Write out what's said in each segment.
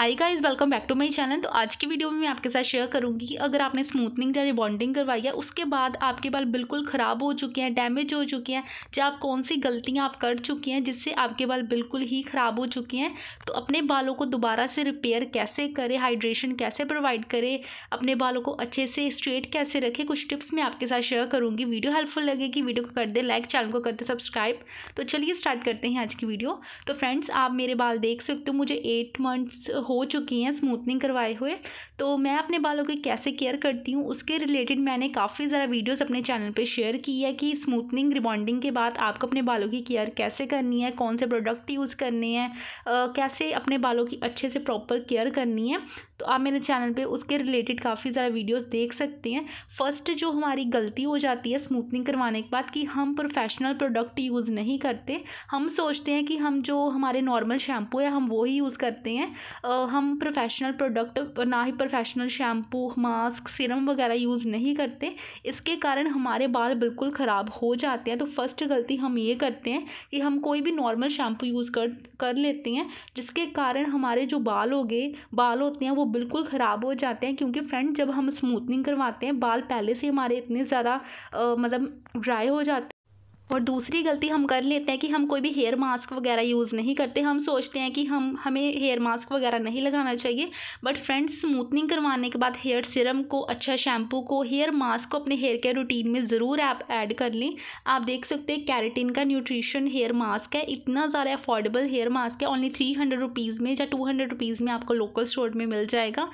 Hi guys welcome back to my channel तो आज की वीडियो में मैं आपके साथ शेयर करूंगी कि अगर आपने स्मूथनिंग या रिबॉन्डिंग करवाई है उसके बाद आपके बाल बिल्कुल ख़राब हो चुके हैं डैमेज हो चुके हैं या आप कौन सी गलतियां आप कर चुकी हैं जिससे आपके बाल बिल्कुल ही ख़राब हो चुके हैं तो अपने बालों को दोबारा से रिपेयर कैसे करें हाइड्रेशन कैसे प्रोवाइड करें अपने बालों को अच्छे से स्ट्रेट कैसे रखें कुछ टिप्स मैं आपके साथ शेयर करूँगी वीडियो हेल्पफुल लगेगी वीडियो को कर दे लाइक चैनल को कर दे सब्सक्राइब तो चलिए स्टार्ट करते हैं आज की वीडियो तो फ्रेंड्स आप मेरे बाल देख सकते हो मुझे एट मंथ्स हो चुकी हैं स्मूथनिंग करवाए हुए तो मैं अपने बालों की कैसे केयर करती हूँ उसके रिलेटेड मैंने काफ़ी ज़रा वीडियोस अपने चैनल पे शेयर की है कि स्मूथनिंग रिबॉन्डिंग के बाद आपको अपने बालों की केयर कैसे करनी है कौन से प्रोडक्ट यूज़ करने हैं कैसे अपने बालों की अच्छे से प्रॉपर केयर करनी है तो आप मेरे चैनल पे उसके रिलेटेड काफ़ी ज़्यादा वीडियोस देख सकते हैं फर्स्ट जो हमारी गलती हो जाती है स्मूथनिंग करवाने के बाद कि हम प्रोफेशनल प्रोडक्ट यूज़ नहीं करते हम सोचते हैं कि हम जो हमारे नॉर्मल शैम्पू है हम वो ही यूज़ करते हैं आ, हम प्रोफेशनल प्रोडक्ट ना ही प्रोफेशनल शैम्पू मास्क सिरम वगैरह यूज़ नहीं करते इसके कारण हमारे बाल बिल्कुल ख़राब हो जाते हैं तो फर्स्ट गलती हम ये करते हैं कि हम कोई भी नॉर्मल शैम्पू यूज़ कर कर लेते हैं जिसके कारण हमारे जो बाल हो गए बाल होते हैं वो बिल्कुल ख़राब हो जाते हैं क्योंकि फ्रेंड जब हम स्मूथनिंग करवाते हैं बाल पहले से हमारे इतने ज़्यादा मतलब ड्राई हो जाते और दूसरी गलती हम कर लेते हैं कि हम कोई भी हेयर मास्क वगैरह यूज़ नहीं करते हम सोचते हैं कि हम हमें हेयर मास्क वगैरह नहीं लगाना चाहिए बट फ्रेंड्स स्मूथनिंग करवाने के बाद हेयर सिरम को अच्छा शैम्पू को हेयर मास्क को अपने हेयर केयर रूटीन में ज़रूर आप ऐड कर लें आप देख सकते हैं कैरेटिन का न्यूट्रिशन हेयर मास्क है इतना ज़्यादा अफोर्डेबल हेयर मास्क है ओनली थ्री हंड्रेड रुपीज़ में या टू हंड्रेड रुपीज़ में आपको लोकल स्टोर में मिल जाएगा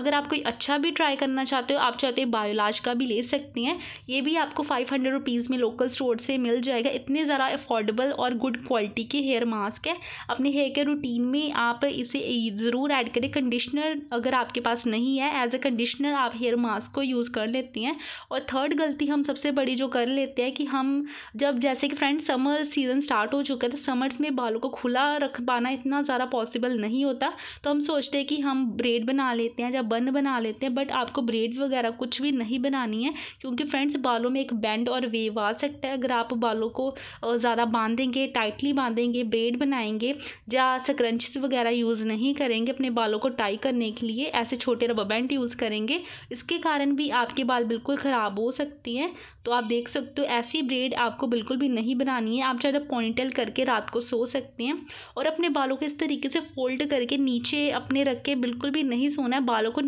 अगर आप कोई अच्छा भी ट्राई करना चाहते हो आप चाहते हैं बायोलाज का भी ले सकते हैं ये भी आपको फाइव हंड्रेड रुपीज़ में लोकल स्टोर से मिल जाएगा इतने ज़रा अफोर्डेबल और गुड क्वालिटी के हेयर मास्क है अपने हेयर के रूटीन में आप इसे ज़रूर ऐड करें कंडीशनर अगर आपके पास नहीं है एज अ कंडीशनर आप हेयर मास्क को यूज़ कर लेती हैं और थर्ड गलती हम सबसे बड़ी जो कर लेते हैं कि हम जब जैसे कि फ्रेंड समर सीज़न स्टार्ट हो चुका है तो समर्स में बालों को खुला रख पाना इतना ज़्यादा पॉसिबल नहीं होता तो हम सोचते हैं कि हम ब्रेड बना लेते हैं या बन बना लेते हैं बट आपको ब्रेड वगैरह कुछ भी नहीं बनानी है क्योंकि फ्रेंड्स बालों में एक बैंड और वेव आ सकता है अगर आप बाल बालों को ज़्यादा बांधेंगे टाइटली बांधेंगे ब्रेड बनाएंगे या स्क्रंचेस वगैरह यूज़ नहीं करेंगे अपने बालों को टाई करने के लिए ऐसे छोटे रबर बैंड यूज़ करेंगे इसके कारण भी आपके बाल बिल्कुल ख़राब हो सकती हैं तो आप देख सकते हो ऐसी ब्रेड आपको बिल्कुल भी नहीं बनानी है आप ज़्यादा पॉइंटल करके रात को सो सकते हैं और अपने बालों को इस तरीके से फोल्ड करके नीचे अपने रख के बिल्कुल भी नहीं सोना है बालों को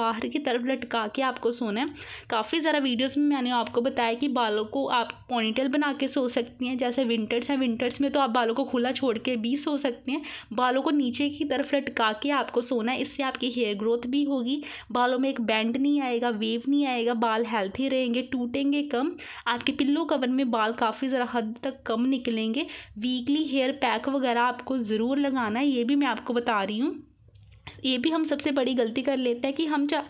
बाहर की तरफ लटका के आपको सोना है काफ़ी ज़रा वीडियोज़ में मैंने आपको बताया कि बालों को आप पॉइंटल बना के सो सकती हैं जैसे विंटर्स हैं विंटर्स में तो आप बालों को खुला छोड़ के भी सो सकते हैं बालों को नीचे की तरफ लटका के आपको सोना है इससे आपकी हेयर ग्रोथ भी होगी बालों में एक बैंड नहीं आएगा वेव नहीं आएगा बाल हेल्थी रहेंगे टूटेंगे कम आपके पिल्लो कवर में बाल काफ़ी ज़रा हद तक कम निकलेंगे वीकली हेयर पैक वगैरह आपको ज़रूर लगाना है ये भी मैं आपको बता रही हूँ ये भी हम सबसे बड़ी गलती कर लेते हैं कि हम जा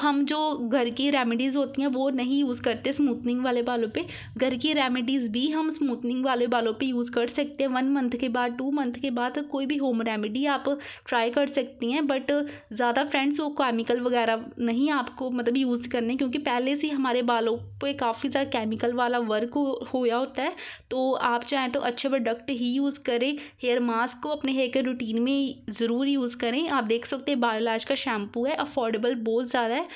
हम जो घर की रेमेडीज़ होती हैं वो नहीं यूज़ करते स्मूथनिंग वाले बालों पे घर की रेमेडीज़ भी हम स्मूथनिंग वाले बालों पे यूज़ कर सकते हैं वन मंथ के बाद टू मंथ के बाद कोई भी होम रेमेडी आप ट्राई कर सकती हैं बट ज़्यादा फ्रेंड्स वो केमिकल वगैरह नहीं आपको मतलब यूज़ करने क्योंकि पहले से हमारे बालों पर काफ़ी सारा केमिकल वाला वर्क हुआ होता है तो आप चाहें तो अच्छे प्रोडक्ट ही यूज़ करें हेयर मास्क को अपने हेयर के रूटीन में ज़रूर यूज़ करें आप देख देख सकते हैं बायोलाज का शैम्पू है अफोर्डेबल बहुत ज़्यादा है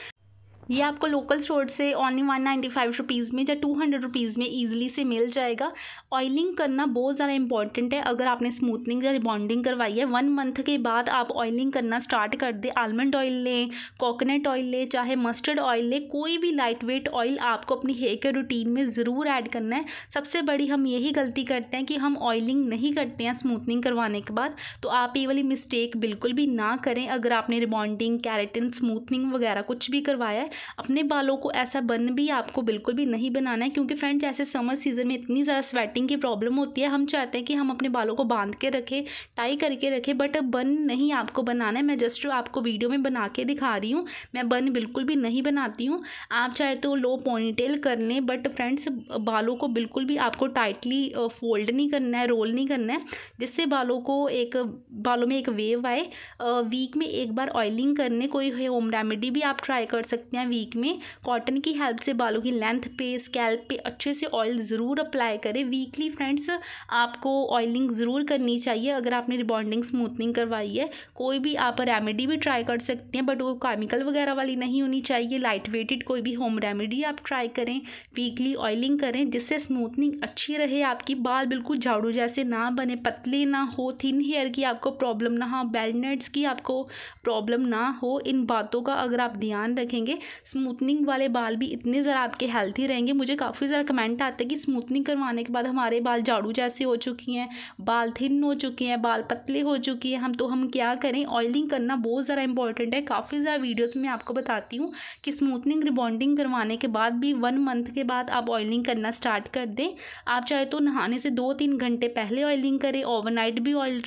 ये आपको लोकल स्टोर से only one ninety five rupees में या टू हंड्रेड रुपीज़ में ईजिली से मिल जाएगा ऑयलिंग करना बहुत ज़्यादा इंपॉर्टेंट है अगर आपने स्मूथनिंग या रिबॉन्डिंग करवाई है वन मंथ के बाद आप ऑयलिंग करना स्टार्ट कर दें आलमंड ऑयल लें कोकोनट ऑयल लें चाहे मस्टर्ड ऑयल लें कोई भी लाइट वेट ऑयल आपको अपनी हेयर के रूटीन में ज़रूर ऐड करना है सबसे बड़ी हम यही गलती करते हैं कि हम ऑयलिंग नहीं करते हैं स्मूथनिंग करवाने के बाद तो आप ये वाली मिस्टेक बिल्कुल भी ना करें अगर आपने रिबॉन्डिंग कैरेटिन स्मूथनिंग वगैरह कुछ भी करवाया है अपने बालों को ऐसा बन भी आपको बिल्कुल भी नहीं बनाना है क्योंकि फ्रेंड जैसे समर सीजन में इतनी ज़्यादा स्वेटिंग की प्रॉब्लम होती है हम चाहते हैं कि हम अपने बालों को बांध के रखें टाई करके रखें बट बन नहीं आपको बनाना है मैं जस्ट आपको वीडियो में बना के दिखा रही हूँ मैं बन बिल्कुल भी नहीं बनाती हूँ आप चाहे तो लो पॉइंटेल कर लें बट फ्रेंड्स बालों को बिल्कुल भी आपको टाइटली फोल्ड नहीं करना है रोल नहीं करना है जिससे बालों को एक बालों में एक वेव आए वीक में एक बार ऑयलिंग करने कोई होम रेमेडी भी आप ट्राई कर सकते हैं वीक में कॉटन की हेल्प से बालों की लेंथ पे स्कैल्प पे अच्छे से ऑयल ज़रूर अप्लाई करें वीकली फ्रेंड्स आपको ऑयलिंग ज़रूर करनी चाहिए अगर आपने रिबॉन्डिंग स्मूथनिंग करवाई है कोई भी आप रेमेडी भी ट्राई कर सकते हैं बट वो केमिकल वगैरह वाली नहीं होनी चाहिए लाइट वेटेड कोई भी होम रेमेडी आप ट्राई करें वीकली ऑयलिंग करें जिससे स्मूथनिंग अच्छी रहे आपकी बाल बिल्कुल झाड़ू जैसे ना बने पतले ना हो थिन हेयर की आपको प्रॉब्लम ना हो बेलनेट्स की आपको प्रॉब्लम ना हो इन बातों का अगर आप ध्यान रखेंगे स्मूथनिंग वाले बाल भी इतने ज़रा आपके हेल्थी रहेंगे मुझे काफ़ी ज़रा कमेंट आता है कि स्मूथनिंग करवाने के बाद हमारे बाल झाड़ू जैसे हो चुकी हैं बाल थिन हो चुके हैं बाल पतले हो चुकी हैं हम तो हम क्या करें ऑयलिंग करना बहुत ज़रा इंपॉर्टेंट है काफ़ी ज़रा वीडियोज़ में आपको बताती हूँ कि स्मूथनिंग रिबॉन्डिंग करवाने के बाद भी वन मंथ के बाद आप ऑयलिंग करना स्टार्ट कर दें आप चाहे तो नहाने से दो तीन घंटे पहले ऑयलिंग करें ओवरनाइट भी ऑयल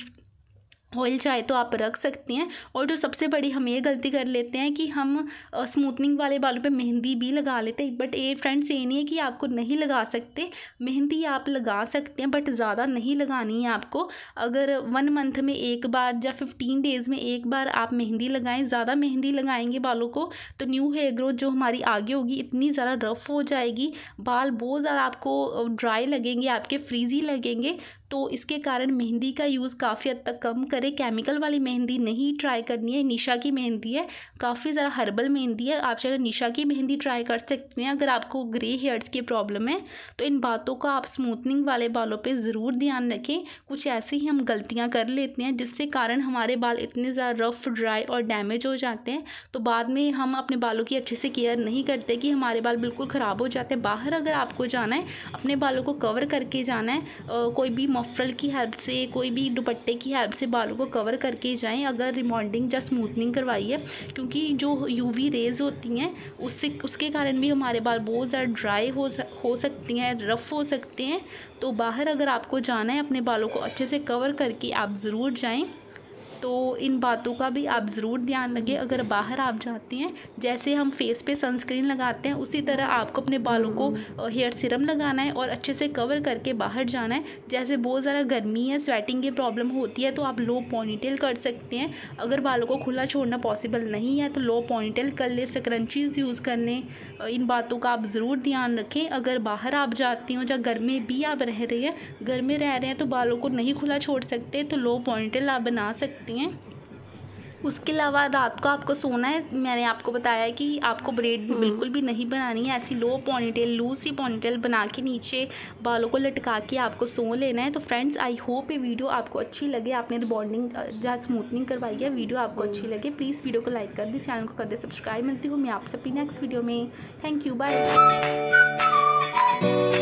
ऑयल चाहे तो आप रख सकते हैं और जो सबसे बड़ी हम ये गलती कर लेते हैं कि हम स्मूथनिंग वाले बालों पे मेहंदी भी लगा लेते हैं बट ये फ्रेंड्स ये नहीं है कि आपको नहीं लगा सकते मेहंदी आप लगा सकते हैं बट ज़्यादा नहीं लगानी है आपको अगर वन मंथ में एक बार या फिफ्टीन डेज़ में एक बार आप मेहंदी लगाएं ज़्यादा मेहंदी लगाएंगे बालों को तो न्यू हेयर ग्रोथ जो हमारी आगे होगी इतनी ज़्यादा रफ़ हो जाएगी बाल बहुत ज़्यादा आपको ड्राई लगेंगे आपके फ्रीजी लगेंगे तो इसके कारण मेहंदी का यूज़ काफ़ी हद तक कम करें केमिकल वाली मेहंदी नहीं ट्राई करनी है निशा की मेहंदी है काफ़ी ज़रा हर्बल मेहंदी है आप चाहे निशा की मेहंदी ट्राई कर सकते हैं अगर आपको ग्रे हेयर्स की प्रॉब्लम है तो इन बातों का आप स्मूथनिंग वाले बालों पर ज़रूर ध्यान रखें कुछ ऐसी ही हम गलतियाँ कर लेते हैं जिससे कारण हमारे बाल इतने ज़्यादा रफ़ ड्राई और डैमेज हो जाते हैं तो बाद में हम अपने बालों की अच्छे से केयर नहीं करते कि हमारे बाल बिल्कुल ख़राब हो जाते हैं बाहर अगर आपको जाना है अपने बालों को कवर करके जाना है कोई भी मफरल की हेल्प से कोई भी दुपट्टे की हेल्प से बालों को कवर करके जाएं अगर रिमॉन्डिंग या स्मूथनिंग करवाई है क्योंकि जो यूवी रेज होती हैं उससे उसके कारण भी हमारे बाल बहुत ज़्यादा ड्राई हो हो सकती हैं रफ़ हो सकते हैं तो बाहर अगर आपको जाना है अपने बालों को अच्छे से कवर करके आप ज़रूर जाएँ तो इन बातों का भी आप ज़रूर ध्यान रखें अगर बाहर आप जाते हैं जैसे हम फेस पे सनस्क्रीन लगाते हैं उसी तरह आपको अपने बालों को हेयर सिरम लगाना है और अच्छे से कवर करके बाहर जाना है जैसे बहुत ज़्यादा गर्मी है स्वेटिंग की प्रॉब्लम होती है तो आप लो पॉनीटेल कर सकते हैं अगर बालों को खुला छोड़ना पॉसिबल नहीं है तो लो पॉनीटेल कर ले सक्रंचीज यूज़ कर लें इन बातों का आप ज़रूर ध्यान रखें अगर बाहर आप जाती हो जब घर में भी आप रह रहे हैं घर में रह रहे हैं तो बालों को नहीं खुला छोड़ सकते तो लो पॉइंटेल आप बना सकते जाती हैं उसके अलावा रात को आपको सोना है मैंने आपको बताया कि आपको ब्रेड हम्म। बिल्कुल भी नहीं बनानी है ऐसी लो पॉनीटेल लूज सी पॉनीटेल बना के नीचे बालों को लटका के आपको सो लेना है तो फ्रेंड्स आई होप ये वीडियो आपको अच्छी लगे आपने रिबॉन्डिंग जहाँ स्मूथनिंग करवाई है वीडियो आपको अच्छी लगे प्लीज़ वीडियो को लाइक कर दें चैनल को कर दे सब्सक्राइब मिलती हूँ मैं आप सभी नेक्स्ट वीडियो में थैंक यू बाय